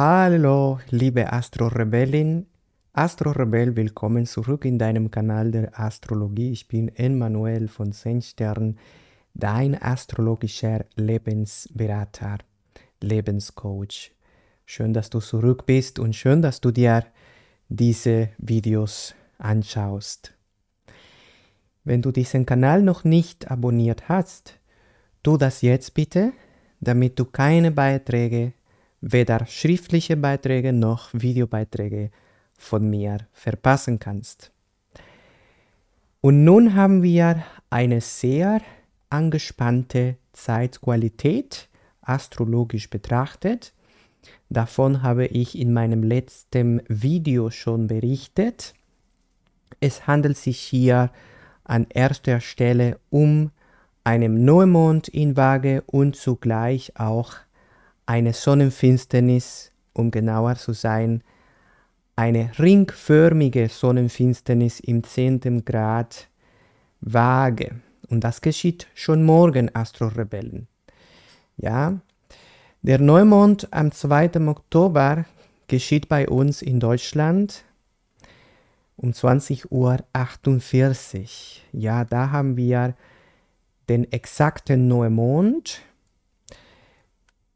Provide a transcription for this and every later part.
Hallo, liebe Astro-Rebellin. Astro-Rebell, willkommen zurück in deinem Kanal der Astrologie. Ich bin Emanuel von 10 dein astrologischer Lebensberater, Lebenscoach. Schön, dass du zurück bist und schön, dass du dir diese Videos anschaust. Wenn du diesen Kanal noch nicht abonniert hast, tu das jetzt bitte, damit du keine Beiträge weder schriftliche Beiträge noch Videobeiträge von mir verpassen kannst. Und nun haben wir eine sehr angespannte Zeitqualität, astrologisch betrachtet. Davon habe ich in meinem letzten Video schon berichtet. Es handelt sich hier an erster Stelle um einen Neumond in Waage und zugleich auch eine Sonnenfinsternis, um genauer zu sein, eine ringförmige Sonnenfinsternis im 10. Grad Waage. Und das geschieht schon morgen, Astrorebellen. Ja, der Neumond am 2. Oktober geschieht bei uns in Deutschland um 20.48 Uhr. Ja, da haben wir den exakten Neumond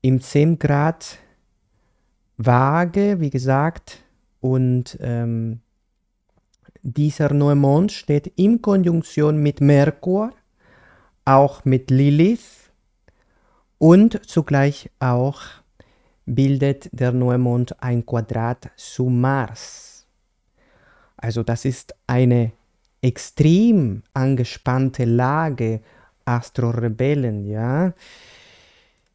im 10 Grad Waage, wie gesagt, und ähm, dieser Neumond steht in Konjunktion mit Merkur, auch mit Lilith und zugleich auch bildet der Neumond ein Quadrat zu Mars. Also das ist eine extrem angespannte Lage Astro-Rebellen, ja.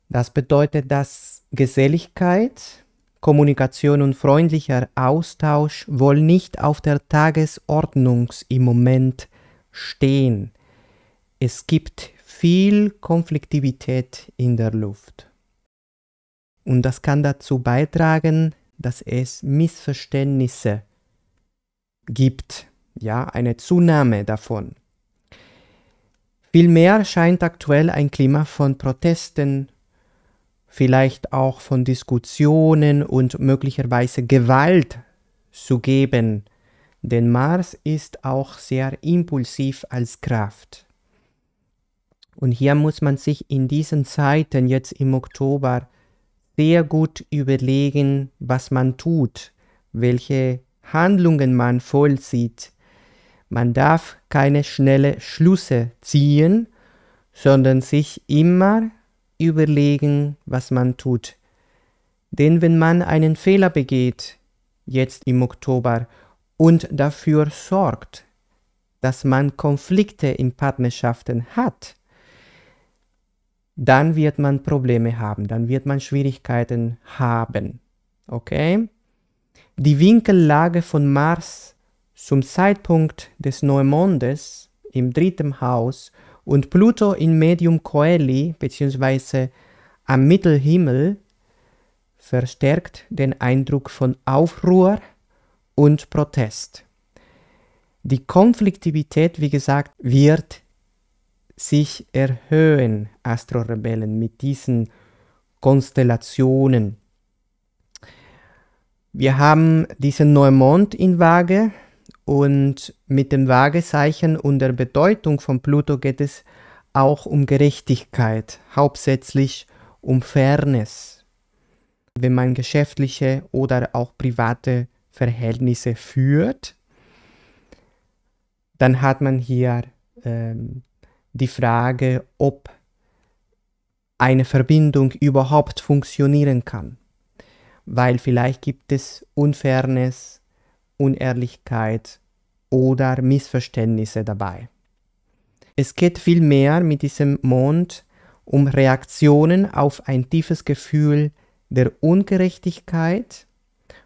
Das bedeutet, dass Geselligkeit, Kommunikation und freundlicher Austausch wohl nicht auf der Tagesordnung im Moment stehen. Es gibt viel Konfliktivität in der Luft. Und das kann dazu beitragen, dass es Missverständnisse gibt, ja, eine Zunahme davon. Vielmehr scheint aktuell ein Klima von Protesten vielleicht auch von Diskussionen und möglicherweise Gewalt zu geben, denn Mars ist auch sehr impulsiv als Kraft. Und hier muss man sich in diesen Zeiten, jetzt im Oktober, sehr gut überlegen, was man tut, welche Handlungen man vollzieht. Man darf keine schnellen Schlüsse ziehen, sondern sich immer überlegen, was man tut. Denn wenn man einen Fehler begeht, jetzt im Oktober, und dafür sorgt, dass man Konflikte in Partnerschaften hat, dann wird man Probleme haben, dann wird man Schwierigkeiten haben. Okay? Die Winkellage von Mars zum Zeitpunkt des Neumondes im dritten Haus und Pluto in Medium Coeli bzw. am Mittelhimmel verstärkt den Eindruck von Aufruhr und Protest. Die Konfliktivität, wie gesagt, wird sich erhöhen, Astrorebellen, mit diesen Konstellationen. Wir haben diesen Neumond in Waage, und mit dem Waagezeichen und der Bedeutung von Pluto geht es auch um Gerechtigkeit, hauptsächlich um Fairness, wenn man geschäftliche oder auch private Verhältnisse führt. Dann hat man hier ähm, die Frage, ob eine Verbindung überhaupt funktionieren kann, weil vielleicht gibt es Unfairness Unehrlichkeit oder Missverständnisse dabei. Es geht vielmehr mit diesem Mond um Reaktionen auf ein tiefes Gefühl der Ungerechtigkeit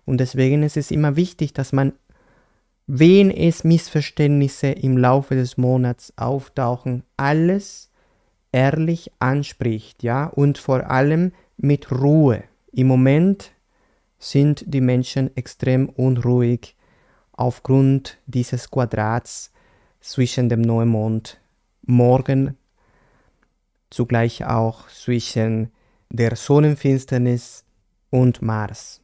und deswegen ist es immer wichtig, dass man, wenn es Missverständnisse im Laufe des Monats auftauchen, alles ehrlich anspricht, ja, und vor allem mit Ruhe. Im Moment sind die Menschen extrem unruhig aufgrund dieses Quadrats zwischen dem Neumond morgen, zugleich auch zwischen der Sonnenfinsternis und Mars.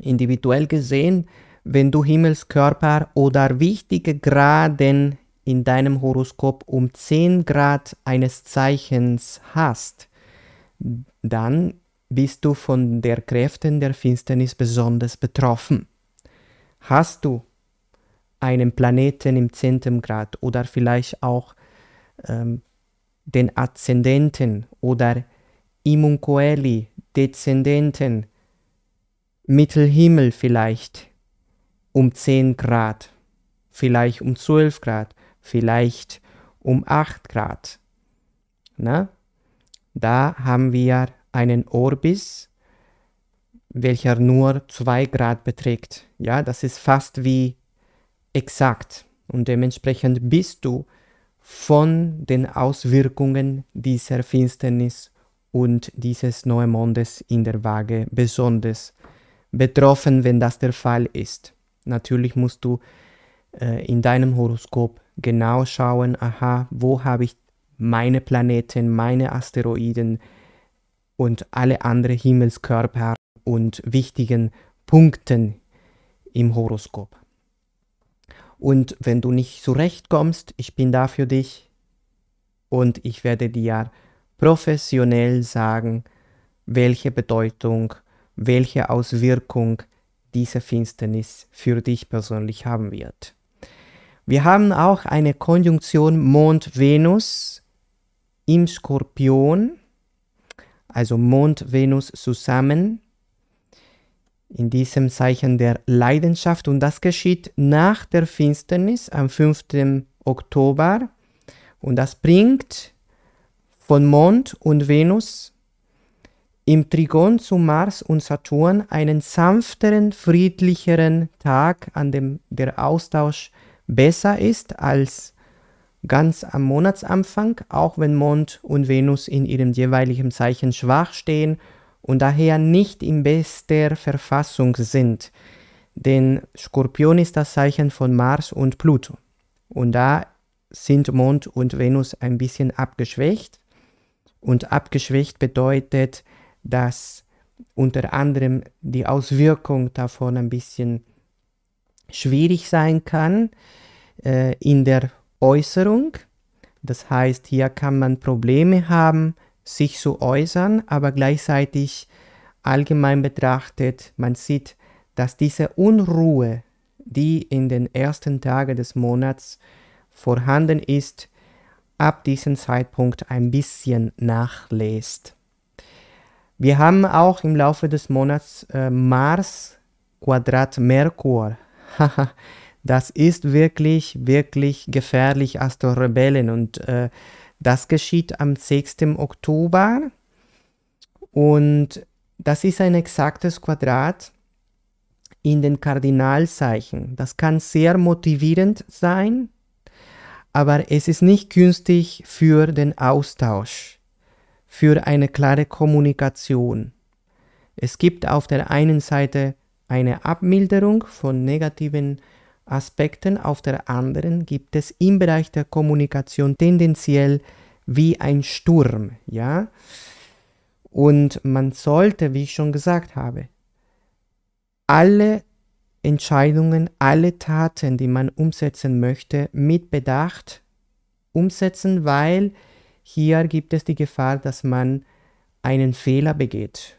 Individuell gesehen, wenn du Himmelskörper oder wichtige Graden in deinem Horoskop um 10 Grad eines Zeichens hast, dann bist du von der Kräften der Finsternis besonders betroffen. Hast du einen Planeten im zehnten Grad oder vielleicht auch ähm, den Aszendenten oder Imuncoeli, Dezendenten, Mittelhimmel vielleicht um 10 Grad, vielleicht um 12 Grad, vielleicht um 8 Grad. Na? Ne? Da haben wir einen Orbis welcher nur 2 Grad beträgt. Ja, das ist fast wie exakt und dementsprechend bist du von den Auswirkungen dieser Finsternis und dieses Neumondes in der Waage besonders betroffen, wenn das der Fall ist. Natürlich musst du äh, in deinem Horoskop genau schauen, aha, wo habe ich meine Planeten, meine Asteroiden und alle anderen Himmelskörper und wichtigen Punkten im Horoskop. Und wenn du nicht zurechtkommst, ich bin da für dich und ich werde dir professionell sagen, welche Bedeutung, welche Auswirkung diese Finsternis für dich persönlich haben wird. Wir haben auch eine Konjunktion Mond-Venus im Skorpion, also Mond-Venus zusammen in diesem Zeichen der Leidenschaft und das geschieht nach der Finsternis am 5. Oktober und das bringt von Mond und Venus im Trigon zu Mars und Saturn einen sanfteren, friedlicheren Tag, an dem der Austausch besser ist als ganz am Monatsanfang, auch wenn Mond und Venus in ihrem jeweiligen Zeichen schwach stehen und daher nicht in bester Verfassung sind, denn Skorpion ist das Zeichen von Mars und Pluto. Und da sind Mond und Venus ein bisschen abgeschwächt. Und abgeschwächt bedeutet, dass unter anderem die Auswirkung davon ein bisschen schwierig sein kann äh, in der Äußerung. Das heißt, hier kann man Probleme haben, sich zu äußern, aber gleichzeitig allgemein betrachtet, man sieht, dass diese Unruhe, die in den ersten Tagen des Monats vorhanden ist, ab diesem Zeitpunkt ein bisschen nachlässt. Wir haben auch im Laufe des Monats äh, Mars Quadrat Merkur. das ist wirklich, wirklich gefährlich, Astrorebellen. Und äh, das geschieht am 6. Oktober und das ist ein exaktes Quadrat in den Kardinalzeichen. Das kann sehr motivierend sein, aber es ist nicht günstig für den Austausch, für eine klare Kommunikation. Es gibt auf der einen Seite eine Abmilderung von negativen Aspekten, auf der anderen gibt es im Bereich der Kommunikation tendenziell wie ein Sturm, ja? Und man sollte, wie ich schon gesagt habe, alle Entscheidungen, alle Taten, die man umsetzen möchte, mit Bedacht umsetzen, weil hier gibt es die Gefahr, dass man einen Fehler begeht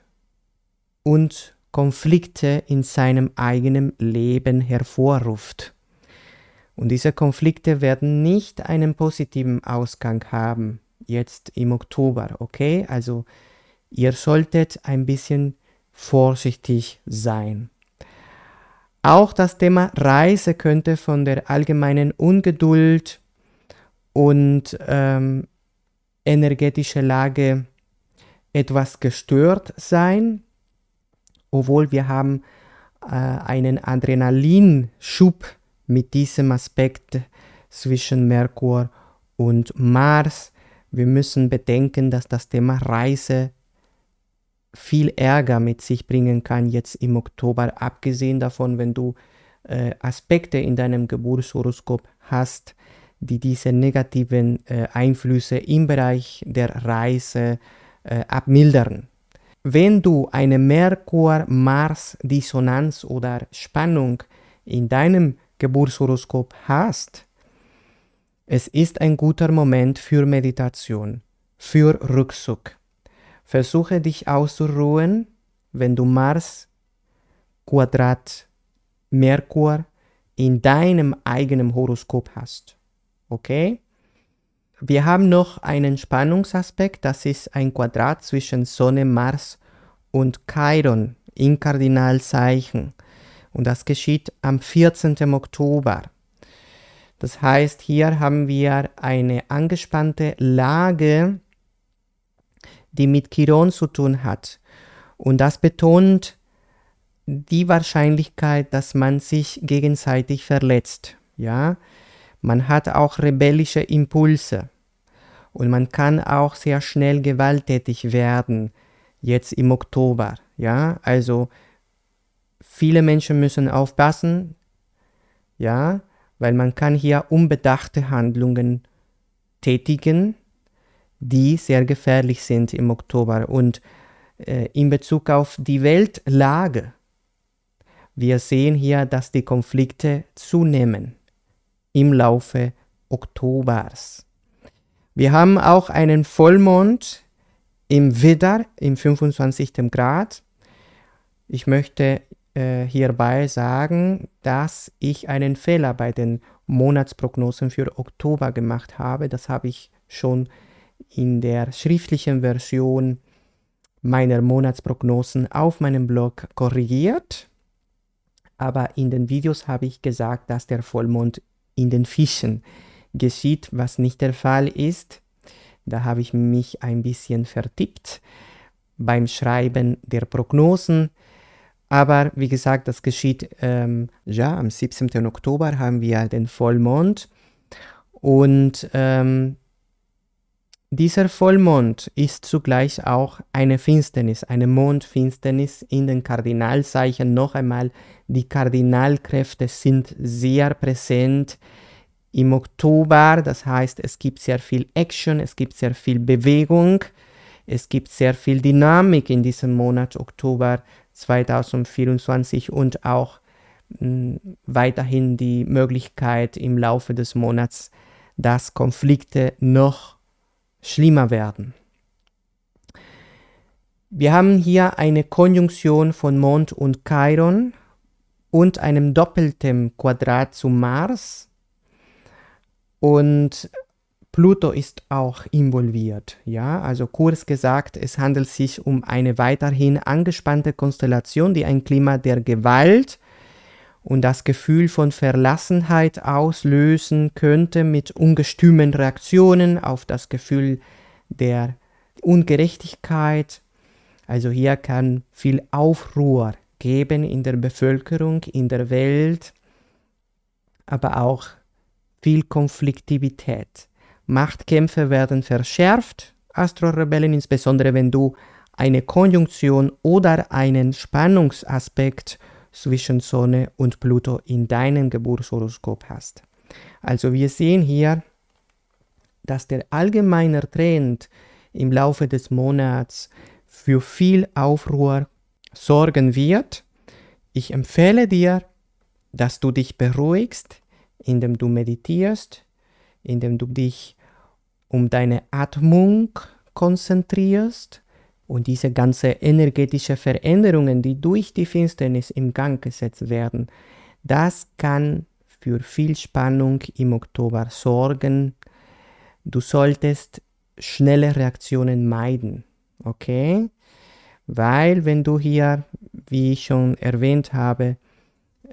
und Konflikte in seinem eigenen Leben hervorruft. Und diese Konflikte werden nicht einen positiven Ausgang haben, jetzt im Oktober, okay? Also ihr solltet ein bisschen vorsichtig sein. Auch das Thema Reise könnte von der allgemeinen Ungeduld und ähm, energetischer Lage etwas gestört sein obwohl wir haben äh, einen Adrenalinschub mit diesem Aspekt zwischen Merkur und Mars. Wir müssen bedenken, dass das Thema Reise viel Ärger mit sich bringen kann jetzt im Oktober, abgesehen davon, wenn du äh, Aspekte in deinem Geburtshoroskop hast, die diese negativen äh, Einflüsse im Bereich der Reise äh, abmildern. Wenn du eine Merkur-Mars-Dissonanz oder Spannung in deinem Geburtshoroskop hast, es ist ein guter Moment für Meditation, für Rückzug. Versuche dich auszuruhen, wenn du Mars, Quadrat, Merkur in deinem eigenen Horoskop hast. Okay? Wir haben noch einen Spannungsaspekt, das ist ein Quadrat zwischen Sonne, Mars und Chiron in Kardinalzeichen. Und das geschieht am 14. Oktober. Das heißt, hier haben wir eine angespannte Lage, die mit Chiron zu tun hat. Und das betont die Wahrscheinlichkeit, dass man sich gegenseitig verletzt. Ja, man hat auch rebellische Impulse und man kann auch sehr schnell gewalttätig werden, jetzt im Oktober. Ja, also viele Menschen müssen aufpassen, ja, weil man kann hier unbedachte Handlungen tätigen, die sehr gefährlich sind im Oktober. Und äh, in Bezug auf die Weltlage, wir sehen hier, dass die Konflikte zunehmen im Laufe Oktobers. Wir haben auch einen Vollmond im Widder im 25. Grad. Ich möchte äh, hierbei sagen, dass ich einen Fehler bei den Monatsprognosen für Oktober gemacht habe. Das habe ich schon in der schriftlichen Version meiner Monatsprognosen auf meinem Blog korrigiert. Aber in den Videos habe ich gesagt, dass der Vollmond in den Fischen ist geschieht, was nicht der Fall ist. Da habe ich mich ein bisschen vertippt beim Schreiben der Prognosen. Aber wie gesagt, das geschieht ähm, ja am 17. Oktober haben wir den Vollmond und ähm, dieser Vollmond ist zugleich auch eine Finsternis, eine Mondfinsternis in den Kardinalzeichen. Noch einmal, die Kardinalkräfte sind sehr präsent im Oktober. Das heißt, es gibt sehr viel Action, es gibt sehr viel Bewegung, es gibt sehr viel Dynamik in diesem Monat Oktober 2024 und auch mh, hm, weiterhin die Möglichkeit im Laufe des Monats, dass Konflikte noch schlimmer werden. Wir haben hier eine Konjunktion von Mond und Chiron und einem doppeltem Quadrat zu Mars und Pluto ist auch involviert. Ja, also kurz gesagt, es handelt sich um eine weiterhin angespannte Konstellation, die ein Klima der Gewalt und das Gefühl von Verlassenheit auslösen könnte mit ungestümen Reaktionen auf das Gefühl der Ungerechtigkeit. Also hier kann viel Aufruhr geben in der Bevölkerung, in der Welt, aber auch viel Konfliktivität. Machtkämpfe werden verschärft, Astro-Rebellen, insbesondere wenn du eine Konjunktion oder einen Spannungsaspekt zwischen Sonne und Pluto in deinem Geburtshoroskop hast. Also wir sehen hier, dass der allgemeine Trend im Laufe des Monats für viel Aufruhr sorgen wird. Ich empfehle dir, dass du dich beruhigst, indem du meditierst, indem du dich um deine Atmung konzentrierst und diese ganzen energetischen Veränderungen, die durch die Finsternis im Gang gesetzt werden, das kann für viel Spannung im Oktober sorgen. Du solltest schnelle Reaktionen meiden, okay? Weil wenn du hier, wie ich schon erwähnt habe,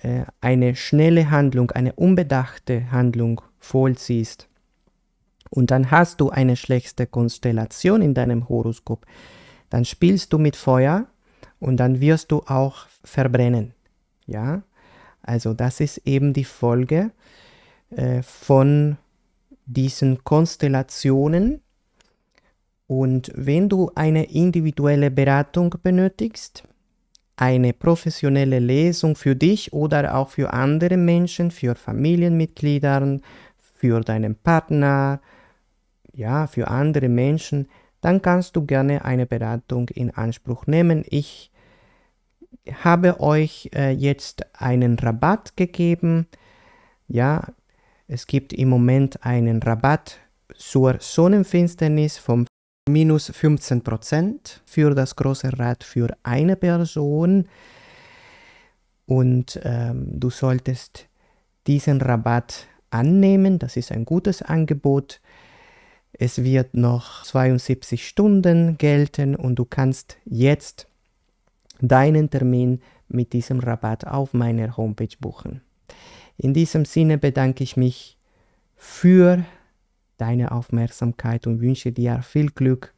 äh, eine schnelle Handlung, eine unbedachte Handlung vollziehst, und dann hast du eine schlechte Konstellation in deinem Horoskop, dann spielst du mit Feuer und dann wirst du auch verbrennen. Ja, also das ist eben die Folge äh, von diesen Konstellationen. Und wenn du eine individuelle Beratung benötigst, eine professionelle Lesung für dich oder auch für andere Menschen, für Familienmitglieder, für deinen Partner, ja, für andere Menschen, dann kannst du gerne eine Beratung in Anspruch nehmen. Ich habe euch äh, jetzt einen Rabatt gegeben. Ja, es gibt im Moment einen Rabatt zur Sonnenfinsternis vom minus 15 Prozent für das große Rad für eine Person. Und ähm, du solltest diesen Rabatt annehmen. Das ist ein gutes Angebot. Es wird noch 72 Stunden gelten und du kannst jetzt deinen Termin mit diesem Rabatt auf meiner Homepage buchen. In diesem Sinne bedanke ich mich für deine Aufmerksamkeit und wünsche dir viel Glück